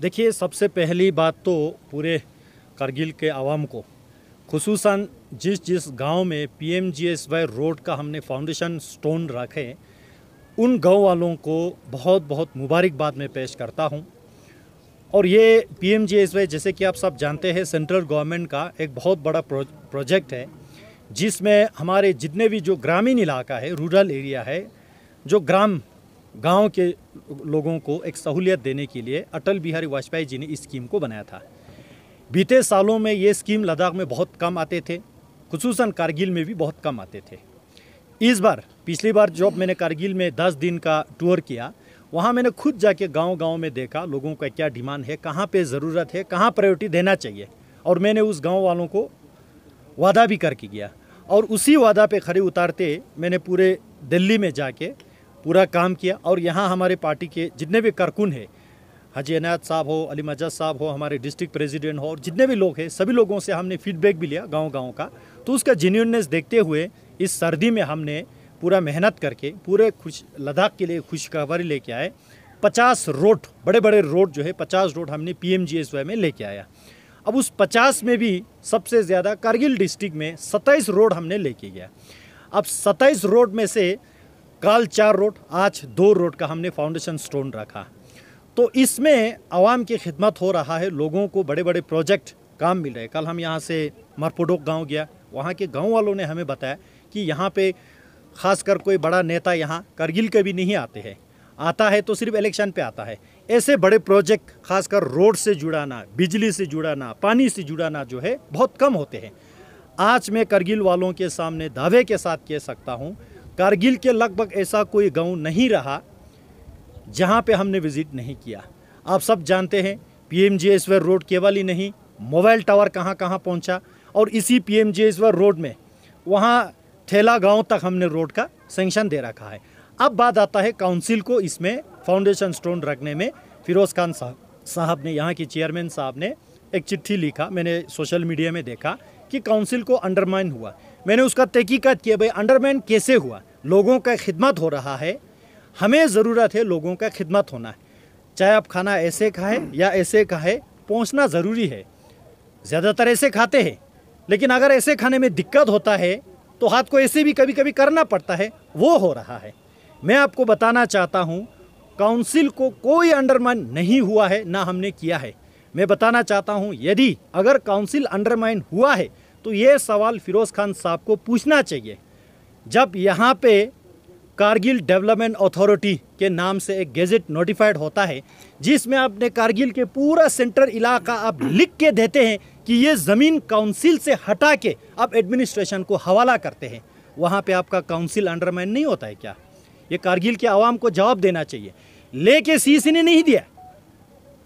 देखिए सबसे पहली बात तो पूरे करगिल के आवाम को खसूस जिस जिस गांव में P M G S Y road का हमने फाउंडेशन स्टोन रखे उन गांव वालों को बहुत बहुत मुबारकबाद में पेश करता हूं और ये P M G S Y जैसे कि आप सब जानते हैं सेंट्रल गवर्नमेंट का एक बहुत बड़ा प्रोजेक्ट है जिसमें हमारे जितने भी जो ग्रामीण इलाका है रूरल एरिया है जो ग्राम गांव के लोगों को एक सहूलियत देने के लिए अटल बिहारी वाजपेयी जी ने इस स्कीम को बनाया था बीते सालों में ये स्कीम लद्दाख में बहुत कम आते थे खसूस कारगिल में भी बहुत कम आते थे इस बार पिछली बार जब मैंने कारगिल में दस दिन का टूर किया वहाँ मैंने खुद जाके गांव गांव में देखा लोगों का क्या डिमांड है कहाँ पे ज़रूरत है कहाँ प्रायोरिटी देना चाहिए और मैंने उस गांव वालों को वादा भी करके गया और उसी वादा पे खड़े उतारते मैंने पूरे दिल्ली में जाके पूरा काम किया और यहाँ हमारे पार्टी के जितने भी कारकुन है हाजी अनायत साहब हो अली मजाज साहब हो हमारे डिस्ट्रिक्ट प्रेसिडेंट हो और जितने भी लोग हैं सभी लोगों से हमने फीडबैक भी लिया गांव गांव का तो उसका जेन्यूननेस देखते हुए इस सर्दी में हमने पूरा मेहनत करके पूरे खुश लद्दाख के लिए खुशखबरी लेके आए पचास रोड बड़े बड़े रोड जो है पचास रोड हमने P M G S Y में लेके आया अब उस पचास में भी सबसे ज़्यादा कारगिल डिस्ट्रिक्ट में सत्ताईस रोड हमने लेके गया अब सत्ताईस रोड में से कल चार रोड आज दो रोड का हमने फाउंडेशन स्टोन रखा तो इसमें आवाम की खिदमत हो रहा है लोगों को बड़े बड़े प्रोजेक्ट काम मिल रहे कल हम यहाँ से मरपोडोक गांव गया वहाँ के गांव वालों ने हमें बताया कि यहाँ पे खासकर कोई बड़ा नेता यहाँ करगिल के भी नहीं आते हैं आता है तो सिर्फ इलेक्शन पे आता है ऐसे बड़े प्रोजेक्ट खासकर रोड से जुड़ाना बिजली से जुड़ाना पानी से जुड़ाना जो है बहुत कम होते हैं आज मैं करगिल वालों के सामने दावे के साथ कह सकता हूँ कारगिल के लगभग ऐसा कोई गांव नहीं रहा जहां पे हमने विज़िट नहीं किया आप सब जानते हैं पी एम रोड केवल ही नहीं मोबाइल टावर कहाँ कहाँ पहुँचा और इसी पी एम रोड में वहाँ ठेला गांव तक हमने रोड का सेंक्शन दे रखा है अब बात आता है काउंसिल को इसमें फाउंडेशन स्टोन रखने में फिरोज़ खान साहब साहब ने यहाँ के चेयरमैन साहब ने एक चिट्ठी लिखा मैंने सोशल मीडिया में देखा कि काउंसिल को अंडरमाइन हुआ मैंने उसका तहकीकत किया भाई अंडरमैन कैसे हुआ लोगों का खिदमत हो रहा है हमें ज़रूरत है लोगों का खिदमत होना है चाहे आप खाना ऐसे खाएं या ऐसे खाएं पहुंचना ज़रूरी है ज़्यादातर ऐसे खाते हैं लेकिन अगर ऐसे खाने में दिक्कत होता है तो हाथ को ऐसे भी कभी कभी करना पड़ता है वो हो रहा है मैं आपको बताना चाहता हूँ काउंसिल को कोई अंडरमाइन नहीं हुआ है ना हमने किया है मैं बताना चाहता हूँ यदि अगर काउंसिल अंडरमाइन हुआ है तो ये सवाल फ़िरोज़ खान साहब को पूछना चाहिए जब यहाँ पे कारगिल डेवलपमेंट अथॉरिटी के नाम से एक गेजेट नोटिफाइड होता है जिसमें आपने कारगिल के पूरा सेंट्रल इलाका आप लिख के देते हैं कि ये ज़मीन काउंसिल से हटा के आप एडमिनिस्ट्रेशन को हवाला करते हैं वहाँ पे आपका काउंसिल अंडरमाइन नहीं होता है क्या ये कारगिल के आवाम को जवाब देना चाहिए लेके सी ने नहीं दिया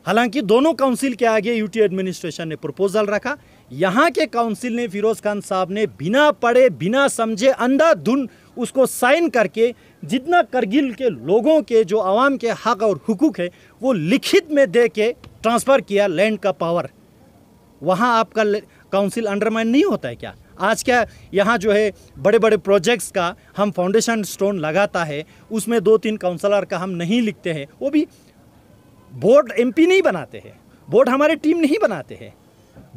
हालांकि दोनों काउंसिल के आगे यूटी एडमिनिस्ट्रेशन ने प्रपोजल रखा यहाँ के काउंसिल ने फिरोज़ खान साहब ने बिना पढ़े बिना समझे अंधाधुन उसको साइन करके जितना करगिल के लोगों के जो आवाम के हक और हुकूक है वो लिखित में दे के ट्रांसफ़र किया लैंड का पावर वहाँ आपका काउंसिल अंडरमाइन नहीं होता है क्या आज क्या यहाँ जो है बड़े बड़े प्रोजेक्ट्स का हम फाउंडेशन स्टोन लगाता है उसमें दो तीन काउंसलर का हम नहीं लिखते हैं वो भी बोर्ड एमपी नहीं बनाते हैं बोर्ड हमारे टीम नहीं बनाते हैं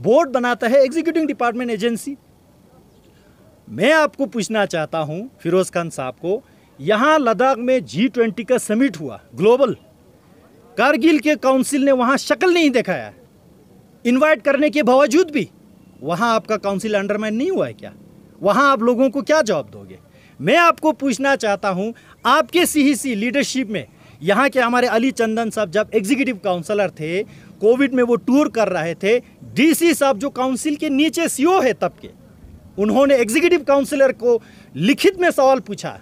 बोर्ड बनाता है एग्जीक्यूटिव डिपार्टमेंट एजेंसी मैं आपको पूछना चाहता हूं फिरोज़ खान साहब को यहां लद्दाख में जी ट्वेंटी का समिट हुआ ग्लोबल कारगिल के काउंसिल ने वहां शक्ल नहीं दिखाया इनवाइट करने के बावजूद भी वहां आपका काउंसिल अंडरमाइन नहीं हुआ है क्या वहां आप लोगों को क्या जवाब दोगे मैं आपको पूछना चाहता हूँ आपके सी लीडरशिप e में यहाँ के हमारे अली चंदन साहब जब एग्जीक्यूटिव काउंसलर थे कोविड में वो टूर कर रहे थे डीसी साहब जो काउंसिल के नीचे सीओ e है तब के उन्होंने एग्जीक्यूटिव काउंसिलर को लिखित में सवाल पूछा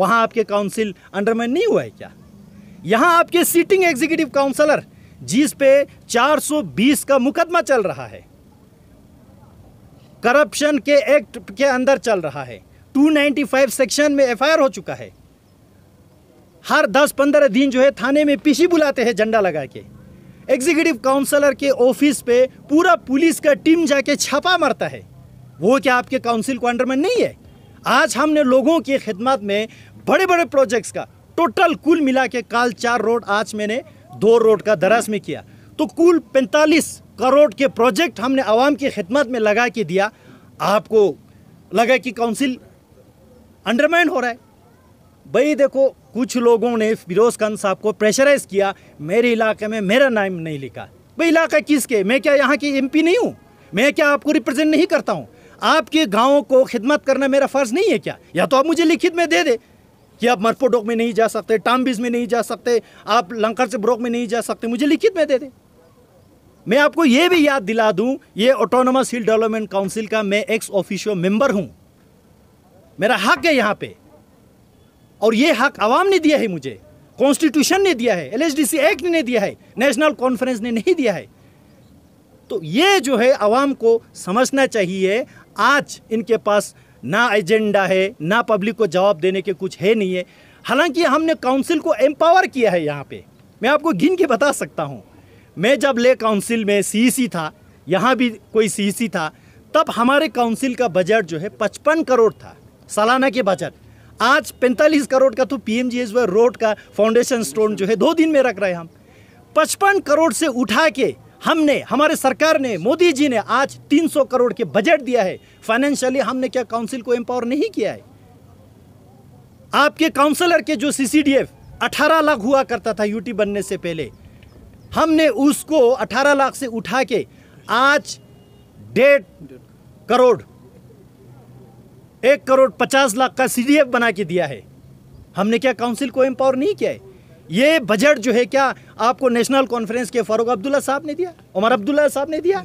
वहाँ आपके काउंसिल अंडरमैन नहीं हुआ है क्या यहाँ आपके सिटिंग एग्जीक्यूटिव काउंसिलर जिस पे 420 का मुकदमा चल रहा है करप्शन के एक्ट के अंदर चल रहा है 295 सेक्शन में एफआईआर हो चुका है हर 10-15 दिन जो है थाने में पीसी बुलाते हैं झंडा लगा के एग्जीक्यूटिव काउंसलर के ऑफिस पे पूरा पुलिस का टीम जाके छापा मारता है वो क्या आपके काउंसिल अंडर में नहीं है आज हमने लोगों की खिदमत में बड़े बड़े प्रोजेक्ट्स का टोटल कुल मिला के काल चार रोड आज मैंने दो रोड का दराज में किया तो कुल पैंतालीस करोड़ के प्रोजेक्ट हमने आवाम की खिदमत में लगा के दिया आपको लगा कि काउंसिल अंडरमाइंड हो रहा है भाई देखो कुछ लोगों ने फिरोज खान साहब को प्रेशराइज किया मेरे इलाके में मेरा नाम नहीं लिखा भाई इलाका किसके मैं क्या यहाँ की एमपी नहीं हूँ मैं क्या आपको रिप्रेजेंट नहीं करता हूँ आपके गाँव को खिदमत करना मेरा फ़र्ज़ नहीं है क्या या तो आप मुझे लिखित में दे दे कि आप मरपोडोक में नहीं जा सकते टामबीज में नहीं जा सकते आप लंकर से ब्रोक में नहीं जा सकते मुझे लिखित में दे दे मैं आपको ये भी याद दिला दूं ये ऑटोनमस हिल डेवलपमेंट काउंसिल का मैं एक्स ऑफिशियल मेंबर हूं मेरा हक है यहाँ पे और ये हक आवाम ने दिया है मुझे कॉन्स्टिट्यूशन ने दिया है एल एक्ट ने दिया है नेशनल कॉन्फ्रेंस ने नहीं दिया है तो ये जो है आवाम को समझना चाहिए आज इनके पास ना एजेंडा है ना पब्लिक को जवाब देने के कुछ है नहीं है हालांकि हमने काउंसिल को एम्पावर किया है यहाँ पे मैं आपको गिन के बता सकता हूँ मैं जब ले काउंसिल में सीईसी e था यहाँ भी कोई सीईसी e था तब हमारे काउंसिल का बजट जो है पचपन करोड़ था सालाना के बजट आज 45 करोड़ का तो पीएमजीएसवाई रोड का फाउंडेशन स्टोन जो है दो दिन में रख रहे हैं हम पचपन करोड़ से उठा के हमने हमारे सरकार ने मोदी जी ने आज 300 करोड़ के बजट दिया है फाइनेंशियली हमने क्या काउंसिल को एम्पावर नहीं किया है आपके काउंसलर के जो सीसीडीएफ 18 लाख हुआ करता था यूटी बनने से पहले हमने उसको 18 लाख से उठा के आज डेढ़ करोड़ एक करोड़ पचास लाख का सी बना के दिया है हमने क्या काउंसिल को एम्पावर नहीं किया है ये बजट जो है क्या आपको नेशनल कॉन्फ्रेंस के फारूक अब्दुल्ला साहब ने दिया उमर अब्दुल्ला साहब ने दिया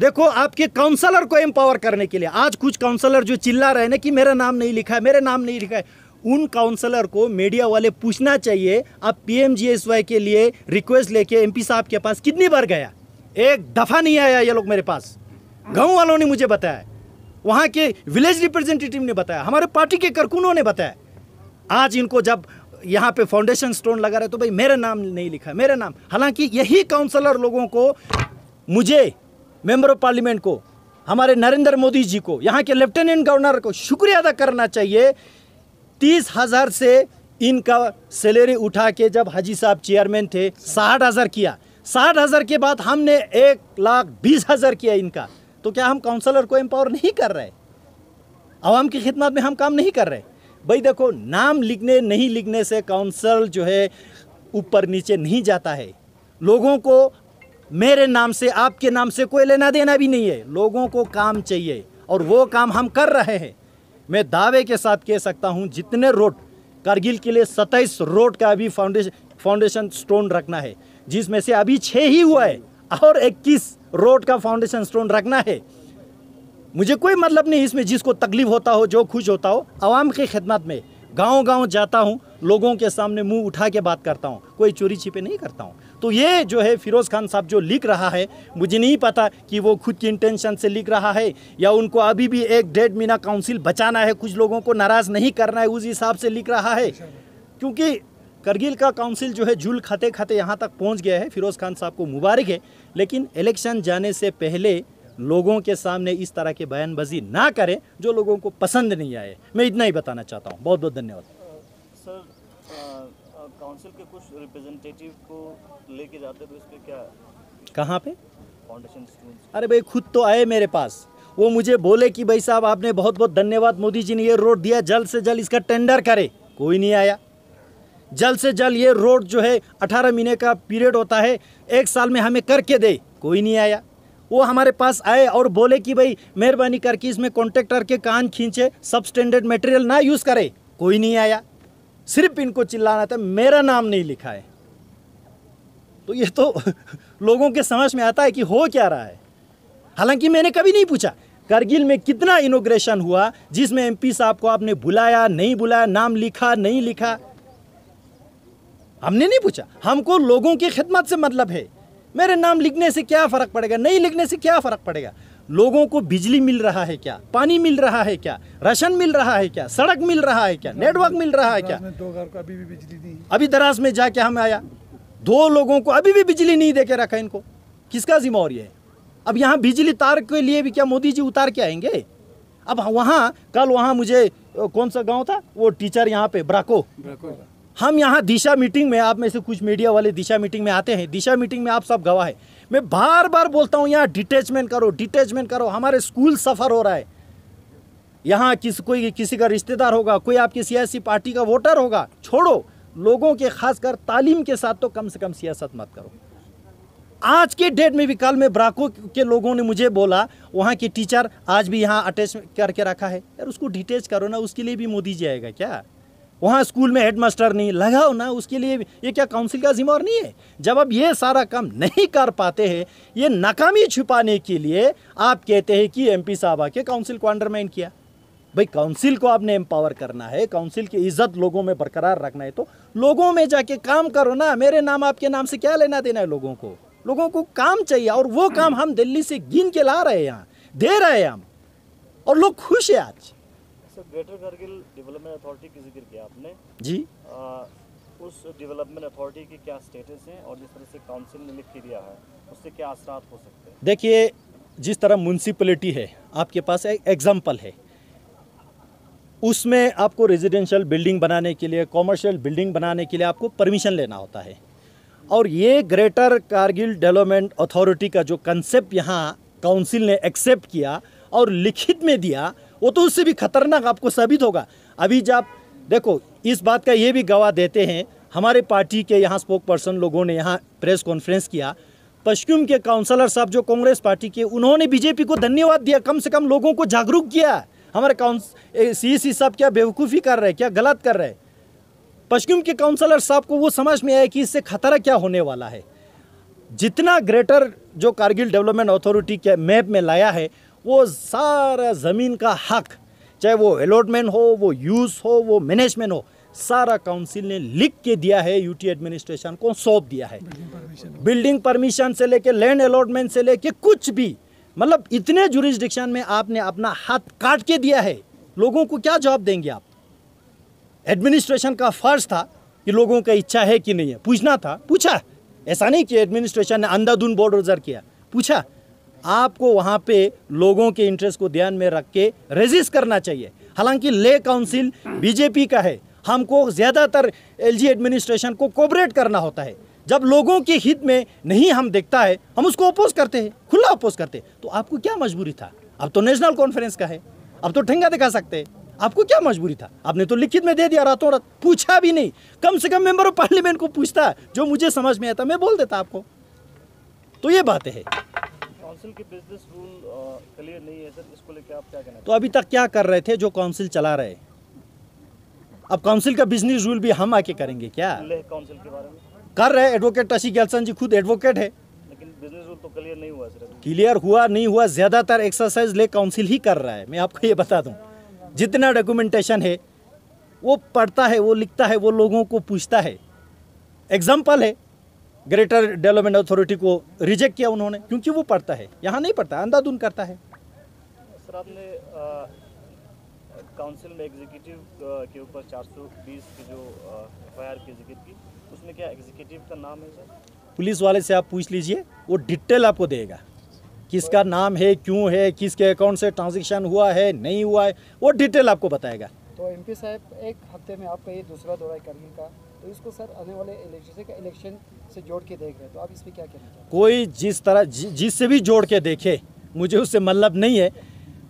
देखो आपके काउंसलर को एम्पावर करने के लिए आज कुछ काउंसलर जो चिल्ला रहे ना कि मेरा नाम नहीं लिखा है मेरा नाम नहीं लिखा है उन काउंसलर को मीडिया वाले पूछना चाहिए आप पीएमजीएसवाई के लिए रिक्वेस्ट लेके एमपी साहब के पास कितनी बार गया एक दफ़ा नहीं आया ये लोग मेरे पास गाँव वालों ने मुझे बताया वहाँ के विलेज रिप्रेजेंटेटिव ने बताया हमारे पार्टी के करकुनों ने बताया आज इनको जब यहाँ पे फाउंडेशन स्टोन लगा रहे तो भाई मेरा नाम नहीं लिखा मेरा नाम हालांकि यही काउंसलर लोगों को मुझे मेंबर ऑफ पार्लियामेंट को हमारे नरेंद्र मोदी जी को यहाँ के लेफ्टिनेंट गवर्नर को शुक्रिया अदा करना चाहिए तीस हज़ार से इनका सैलरी उठा के जब हाजी साहब चेयरमैन थे साठ हज़ार किया साठ हज़ार के बाद हमने एक लाख बीस हज़ार किया इनका तो क्या हम काउंसलर को एम्पावर नहीं कर रहे आवाम की खिदमत में हम काम नहीं कर रहे भाई देखो नाम लिखने नहीं लिखने से काउंसल जो है ऊपर नीचे नहीं जाता है लोगों को मेरे नाम से आपके नाम से कोई लेना देना भी नहीं है लोगों को काम चाहिए और वो काम हम कर रहे हैं मैं दावे के साथ कह सकता हूँ जितने रोड करगिल के लिए सत्ताईस रोड का अभी फाउंडेशन फाउंडेशन स्टोन रखना है जिसमें से अभी छः ही हुआ है और 21 रोड का फाउंडेशन स्टोन रखना है मुझे कोई मतलब नहीं इसमें जिसको तकलीफ होता हो जो खुश होता हो आवाम की खिदमत में गांव गांव जाता हूँ लोगों के सामने मुंह उठा के बात करता हूँ कोई चोरी छिपे नहीं करता हूँ तो ये जो है फिरोज़ खान साहब जो लिख रहा है मुझे नहीं पता कि वो खुद की इंटेंशन से लिख रहा है या उनको अभी भी एक डेढ़ महीना काउंसिल बचाना है कुछ लोगों को नाराज़ नहीं करना है उस हिसाब से लिख रहा है क्योंकि करगिल का काउंसिल जो है जुल खाते खाते यहाँ तक पहुँच गया है फिरोज़ खान साहब को मुबारक है लेकिन इलेक्शन जाने से पहले लोगों के सामने इस तरह के बयानबाजी ना करें जो लोगों को पसंद नहीं आए मैं इतना ही बताना चाहता हूँ बहुत बहुत धन्यवाद सर काउंसिल के कुछ रिप्रेजेंटेटिव को लेके जाते तो इसके क्या कहाँ पे फाउंडेशन अरे भाई खुद तो आए मेरे पास वो मुझे बोले कि भाई साहब आपने बहुत बहुत धन्यवाद मोदी जी ने ये रोड दिया जल्द से जल्द इसका टेंडर करे कोई नहीं आया जल्द से जल्द ये रोड जो है अठारह महीने का पीरियड होता है एक साल में हमें करके दे कोई नहीं आया वो हमारे पास आए और बोले कि भाई मेहरबानी करके इसमें कॉन्ट्रेक्टर के कान खींचे सब स्टैंडर्ड मटेरियल ना यूज़ करे कोई नहीं आया सिर्फ इनको चिल्लाना था मेरा नाम नहीं लिखा है तो ये तो लोगों के समझ में आता है कि हो क्या रहा है हालांकि मैंने कभी नहीं पूछा करगिल में कितना इनोग्रेशन हुआ जिसमें एमपी साहब को आपने बुलाया नहीं बुलाया नाम लिखा नहीं लिखा हमने नहीं पूछा हमको लोगों की खिदमत से मतलब है मेरे नाम लिखने से क्या फ़र्क पड़ेगा नहीं लिखने से क्या फ़र्क पड़ेगा लोगों को बिजली मिल रहा है क्या पानी मिल रहा है क्या राशन मिल रहा है क्या सड़क मिल रहा है क्या नेटवर्क मिल रहा है क्या दो घर को अभी भी बिजली नहीं अभी दराज में जाके हम आया दो लोगों को अभी भी बिजली नहीं दे के रखा इनको किसका जिम्मेवारी है अब यहाँ बिजली तार के लिए भी क्या मोदी जी उतार के आएंगे अब वहाँ कल वहाँ मुझे कौन सा गाँव था वो टीचर यहाँ पे ब्राको, ब्राको। हम यहाँ दिशा मीटिंग में आप में से कुछ मीडिया वाले दिशा मीटिंग में आते हैं दिशा मीटिंग में आप सब गवाह है मैं बार बार बोलता हूँ यहाँ डिटेचमेंट करो डिटेचमेंट करो हमारे स्कूल सफ़र हो रहा है यहाँ किस कोई किसी का रिश्तेदार होगा कोई आपकी सियासी पार्टी का वोटर होगा छोड़ो लोगों के खासकर तालीम के साथ तो कम से कम सियासत मत करो आज के डेट में भी कल में ब्राको के लोगों ने मुझे बोला वहाँ के टीचर आज भी यहाँ अटैच करके रखा है यार उसको डिटेच करो ना उसके लिए भी मोदी जी आएगा क्या वहाँ स्कूल में हेडमास्टर नहीं लगाओ ना उसके लिए ये क्या काउंसिल का जिम्मेवार नहीं है जब आप ये सारा काम नहीं कर पाते हैं ये नाकामी छुपाने के लिए आप कहते हैं कि एमपी साहब आके काउंसिल को अंडरमाइन किया भाई काउंसिल को आपने एम्पावर करना है काउंसिल की इज्जत लोगों में बरकरार रखना है तो लोगों में जाके काम करो ना मेरे नाम आपके नाम से क्या लेना देना है लोगों को लोगों को काम चाहिए और वो काम हम दिल्ली से गिन के ला रहे हैं यहाँ दे रहे हैं हम और लोग खुश है आज ग्रेटर करगिल डेवलपमेंट अथॉरिटी की जिक्र किया आपने जी आ, उस डेवलपमेंट अथॉरिटी की क्या स्टेटस है और जिस तरह से काउंसिल ने लिख के दिया है उससे क्या असर हो सकते हैं देखिए जिस तरह म्यूनसिपलिटी है आपके पास एक एग्जाम्पल है उसमें आपको रेजिडेंशियल बिल्डिंग बनाने के लिए कॉमर्शियल बिल्डिंग बनाने के लिए आपको परमिशन लेना होता है और ये ग्रेटर कारगिल डेवलपमेंट अथॉरिटी का जो कंसेप्ट यहाँ काउंसिल ने एक्सेप्ट किया और लिखित में दिया वो तो उससे भी खतरनाक आपको साबित होगा अभी जब देखो इस बात का ये भी गवाह देते हैं हमारे पार्टी के यहाँ स्पोक पर्सन लोगों ने यहाँ प्रेस कॉन्फ्रेंस किया पश्चिम के काउंसलर साहब जो कांग्रेस पार्टी के उन्होंने बीजेपी को धन्यवाद दिया कम से कम लोगों को जागरूक किया हमारे काउंस सी सी साहब क्या बेवकूफ़ी कर रहे क्या गलत कर रहे पश्चिम के काउंसलर साहब को वो समझ में आया कि इससे खतरा क्या होने वाला है जितना ग्रेटर जो कारगिल डेवलपमेंट अथॉरिटी के मैप में लाया है वो सारा ज़मीन का हक चाहे वो अलॉटमेंट हो वो यूज़ हो वो मैनेजमेंट हो सारा काउंसिल ने लिख के दिया है यूटी एडमिनिस्ट्रेशन को सौंप दिया है बिल्डिंग परमिशन से लेके लैंड अलॉटमेंट से लेके कुछ भी मतलब इतने जुरिस्डिक्शन में आपने अपना हाथ काट के दिया है लोगों को क्या जवाब देंगे आप एडमिनिस्ट्रेशन का फर्ज था कि लोगों का इच्छा है कि नहीं है पूछना था पूछा ऐसा नहीं कि एडमिनिस्ट्रेशन ने अंधाधुन बोर्ड जर किया पूछा आपको वहाँ पे लोगों के इंटरेस्ट को ध्यान में रख के रजिस्ट करना चाहिए हालांकि ले काउंसिल बीजेपी का है हमको ज़्यादातर एलजी एडमिनिस्ट्रेशन को कोऑपरेट करना होता है जब लोगों के हित में नहीं हम देखता है हम उसको अपोज करते हैं खुला अपोज करते हैं तो आपको क्या मजबूरी था अब तो नेशनल कॉन्फ्रेंस का है अब तो ठेंगा दिखा सकते हैं आपको क्या मजबूरी था आपने तो लिखित में दे दिया रातों रात पूछा भी नहीं कम से कम मेंबर ऑफ पार्लियामेंट को पूछता जो मुझे समझ में आता मैं बोल देता आपको तो ये बातें हैं काउंसिल के बिजनेस रूल क्लियर नहीं है सर इसको लेकर आप क्या कहना तो अभी तक क्या कर रहे थे जो काउंसिल चला रहे अब काउंसिल का बिजनेस रूल भी हम आके करेंगे क्या काउंसिल के बारे में कर रहे एडवोकेट टसी गैलसन जी खुद एडवोकेट है तो क्लियर नहीं हुआ सर क्लियर हुआ नहीं हुआ ज़्यादातर एक्सरसाइज ले काउंसिल ही कर रहा है मैं आपको ये बता दूं जितना डॉक्यूमेंटेशन है वो पढ़ता है वो लिखता है वो लोगों को पूछता है एग्जांपल है ग्रेटर डेवलपमेंट अथॉरिटी को रिजेक्ट किया उन्होंने क्योंकि वो पढ़ता है यहाँ नहीं पढ़ता अंधाधुन करता है सर आपने काउंसिल में एग्जीक्यूटिव के ऊपर 420 की जो एफ आई आर की जिक्र की उसमें क्या एग्जीक्यूटिव का नाम है सर पुलिस वाले से आप पूछ लीजिए वो डिटेल आपको देगा किसका नाम है क्यों है किसके अकाउंट से ट्रांजेक्शन हुआ है नहीं हुआ है वो डिटेल आपको बताएगा तो एमपी साहब एक हफ्ते में आपका ये दूसरा दौरा करेंगे का तो इसको सर आने वाले इलेक्शन से जोड़ के देख रहे हैं तो आप इसमें क्या कहना कोई जिस तरह जि, जिससे भी जोड़ के देखे मुझे उससे मतलब नहीं है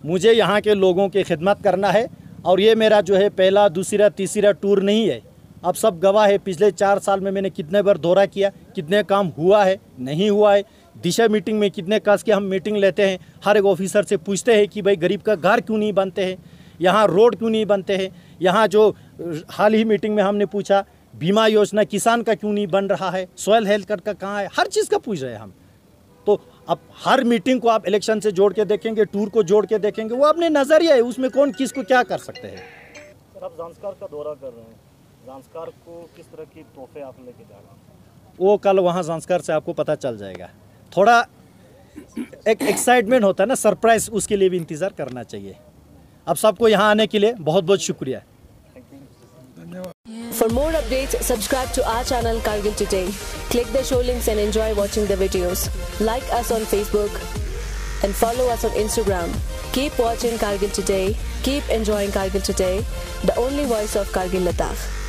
मुझे यहाँ के लोगों की खिदमत करना है और ये मेरा जो है पहला दूसरा तीसरा टूर नहीं है अब सब गवाह है पिछले चार साल में मैंने कितने बार दौरा किया कितने काम हुआ है नहीं हुआ है दिशा मीटिंग में कितने काज के हम मीटिंग लेते हैं हर एक ऑफिसर से पूछते हैं कि भाई गरीब का घर क्यों नहीं बनते हैं यहाँ रोड क्यों नहीं बनते हैं यहाँ जो हाल ही मीटिंग में हमने पूछा बीमा योजना किसान का क्यों नहीं बन रहा है सोयल हेल्थ कार्ड का कहाँ है हर चीज़ का पूछ रहे हैं हम तो अब हर मीटिंग को आप इलेक्शन से जोड़ के देखेंगे टूर को जोड़ के देखेंगे वो अपने नज़रिया है उसमें कौन किसको को क्या कर सकते हैं सर आप जानकार का दौरा कर रहे हैं को किस तरह की तोहफे आप लेके जा रहे हैं वो कल वहाँ जानसकार से आपको पता चल जाएगा थोड़ा एक एक्साइटमेंट होता है ना सरप्राइज उसके लिए भी इंतज़ार करना चाहिए अब सबको यहाँ आने के लिए बहुत बहुत शुक्रिया For more updates, subscribe to our channel Kargil Today. Click the show links and enjoy watching the videos. Like us on Facebook and follow us on Instagram. Keep watching Kargil Today. Keep enjoying Kargil Today, the only voice of Kargil Ladakh.